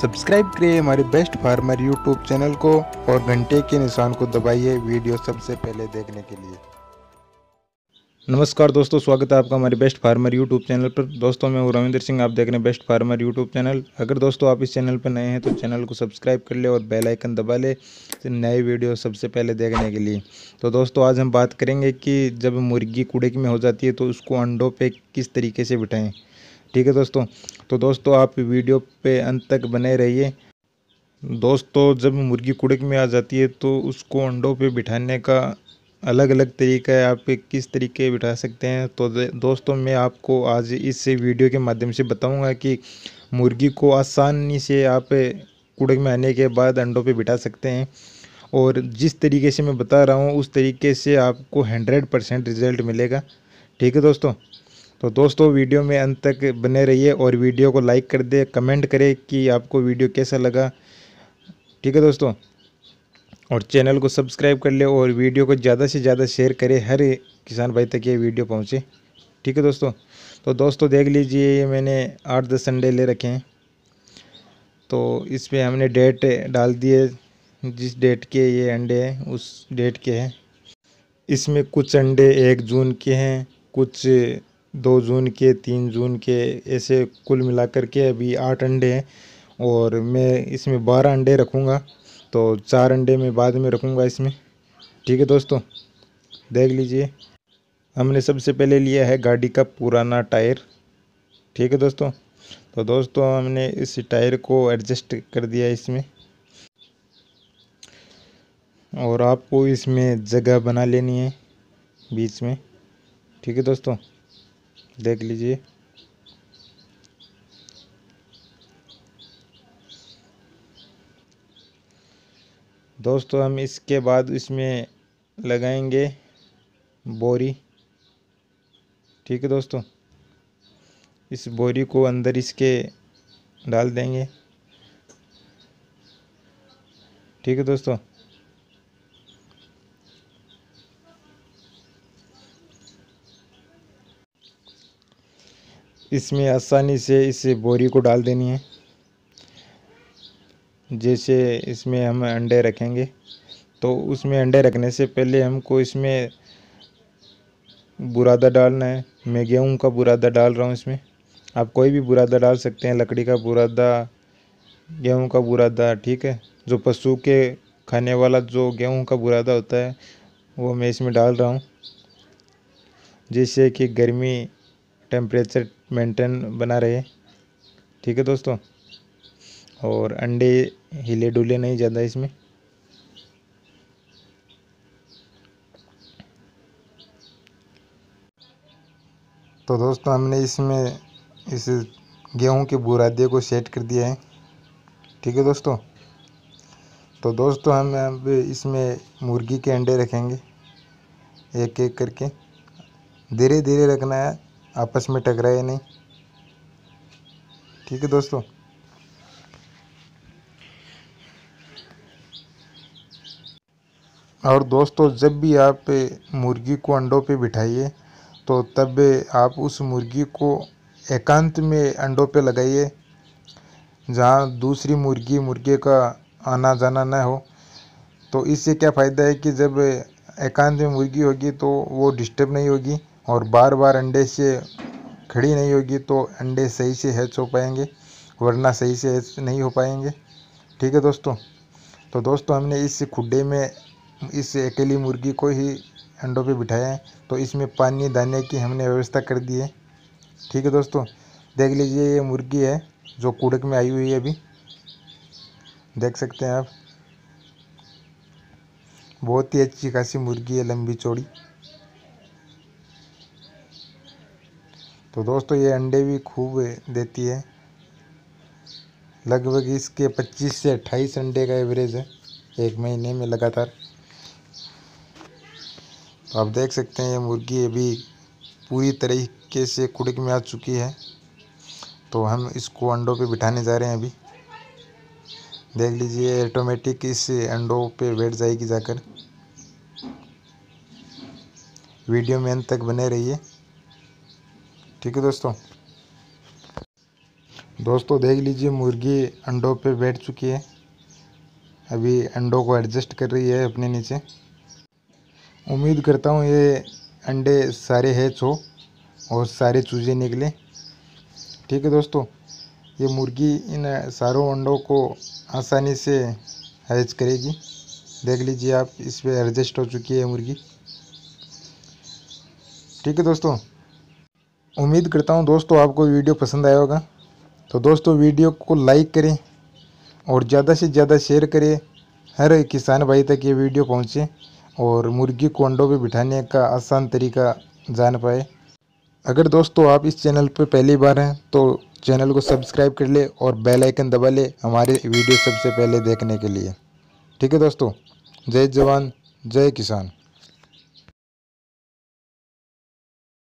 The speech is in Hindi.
सब्सक्राइब करिए हमारे बेस्ट फार्मर यूट्यूब चैनल को और घंटे के निशान को दबाइए वीडियो सबसे पहले देखने के लिए नमस्कार दोस्तों स्वागत है आपका हमारे बेस्ट फार्मर यूट्यूब चैनल पर दोस्तों मैं हूँ रविंद्र सिंह आप देख रहे हैं बेस्ट फार्मर यूट्यूब चैनल अगर दोस्तों आप इस चैनल पर नए हैं तो चैनल को सब्सक्राइब कर ले और बेल आइकन दबा ले नए वीडियो सबसे पहले देखने के लिए तो दोस्तों आज हम बात करेंगे कि जब मुर्गी कूड़े की में हो जाती है तो उसको अंडों पर किस तरीके से बिठाएँ ठीक है दोस्तों तो दोस्तों आप वीडियो पे अंत तक बने रहिए दोस्तों जब मुर्गी कुड़क में आ जाती है तो उसको अंडों पे बिठाने का अलग अलग तरीका है आप किस तरीके बिठा सकते हैं तो दोस्तों मैं आपको आज इस वीडियो के माध्यम से बताऊँगा कि मुर्गी को आसानी से आप कुड़क में आने के बाद अंडों पर बिठा सकते हैं और जिस तरीके से मैं बता रहा हूँ उस तरीके से आपको हंड्रेड परसेंट रिज़ल्ट मिलेगा ठीक है दोस्तों तो दोस्तों वीडियो में अंत तक बने रहिए और वीडियो को लाइक कर दे कमेंट करें कि आपको वीडियो कैसा लगा ठीक है दोस्तों और चैनल को सब्सक्राइब कर ले और वीडियो को ज़्यादा से ज़्यादा शेयर करें हर किसान भाई तक ये वीडियो पहुँचे ठीक है दोस्तों तो दोस्तों देख लीजिए ये मैंने आठ दस संडे ले रखे हैं तो इस पर हमने डेट डाल दिए जिस डेट के ये अंडे हैं उस डेट के हैं इसमें कुछ अंडे एक जून के हैं कुछ दो जून के तीन जून के ऐसे कुल मिलाकर के अभी आठ अंडे हैं और मैं इसमें बारह अंडे रखूँगा तो चार अंडे मैं बाद में रखूँगा इसमें ठीक है दोस्तों देख लीजिए हमने सबसे पहले लिया है गाड़ी का पुराना टायर ठीक है दोस्तों तो दोस्तों हमने इस टायर को एडजस्ट कर दिया इसमें और आपको इसमें जगह बना लेनी है बीच में ठीक है दोस्तों देख लीजिए दोस्तों हम इसके बाद इसमें लगाएंगे बोरी ठीक है दोस्तों इस बोरी को अंदर इसके डाल देंगे ठीक है दोस्तों इसमें आसानी से इस बोरी को डाल देनी है जैसे इसमें हम अंडे रखेंगे तो उसमें अंडे रखने से पहले हमको इसमें बुरादा डालना है मैं गेहूँ का बुरादा डाल रहा हूँ इसमें आप कोई भी बुरादा डाल सकते हैं लकड़ी का बुरादा गेहूँ का बुरादा ठीक है जो पशु के खाने वाला जो गेहूँ का बुरादा होता है वो मैं इसमें डाल रहा हूँ जिससे कि गर्मी टेम्परेचर मेंटेन बना रहे ठीक है दोस्तों और अंडे हिले डुले नहीं ज़्यादा इसमें तो दोस्तों हमने इसमें इस गेहूं के बुरादे को सेट कर दिया है ठीक है दोस्तों तो दोस्तों हम अब इसमें मुर्गी के अंडे रखेंगे एक एक करके धीरे धीरे रखना है आपस में टकराए नहीं ठीक है दोस्तों और दोस्तों जब भी आप मुर्गी को अंडों पे बिठाइए तो तब आप उस मुर्गी को एकांत में अंडों पे लगाइए जहाँ दूसरी मुर्गी मुर्गे का आना जाना ना हो तो इससे क्या फ़ायदा है कि जब एकांत में मुर्गी होगी तो वो डिस्टर्ब नहीं होगी और बार बार अंडे से खड़ी नहीं होगी तो अंडे सही से हैच हो पाएंगे वरना सही से हैच नहीं हो पाएंगे ठीक है दोस्तों तो दोस्तों हमने इस खुडे में इस अकेली मुर्गी को ही अंडों पे बिठाया है तो इसमें पानी दाने की हमने व्यवस्था कर दी है ठीक है दोस्तों देख लीजिए ये मुर्गी है जो कुड़क में आई हुई है अभी देख सकते हैं आप बहुत ही अच्छी खासी मुर्गी है लंबी चौड़ी तो दोस्तों ये अंडे भी खूब देती है लगभग इसके 25 से 28 अंडे का एवरेज है एक महीने में लगातार तो आप देख सकते हैं ये मुर्गी अभी पूरी तरीके से कुड़क में आ चुकी है तो हम इसको अंडों पे बिठाने जा रहे हैं अभी देख लीजिए ऑटोमेटिक इस अंडों पे बैठ जाएगी जाकर वीडियो में अंत तक बने रहिए ठीक है दोस्तों दोस्तों देख लीजिए मुर्गी अंडों पे बैठ चुकी है अभी अंडों को एडजस्ट कर रही है अपने नीचे उम्मीद करता हूँ ये अंडे सारे हैच हो और सारे चूजे निकले ठीक है दोस्तों ये मुर्गी इन सारों अंडों को आसानी से हैच करेगी देख लीजिए आप इस पर एडजस्ट हो चुकी है मुर्गी ठीक है दोस्तों उम्मीद करता हूँ दोस्तों आपको वीडियो पसंद आया होगा तो दोस्तों वीडियो को लाइक करें और ज़्यादा से ज़्यादा शेयर करें हर किसान भाई तक ये वीडियो पहुँचे और मुर्गी को अंडों पर बिठाने का आसान तरीका जान पाए अगर दोस्तों आप इस चैनल पर पहली बार हैं तो चैनल को सब्सक्राइब कर ले और बेल आइकन दबा ले हमारे वीडियो सबसे पहले देखने के लिए ठीक है दोस्तों जय जवान जय किसान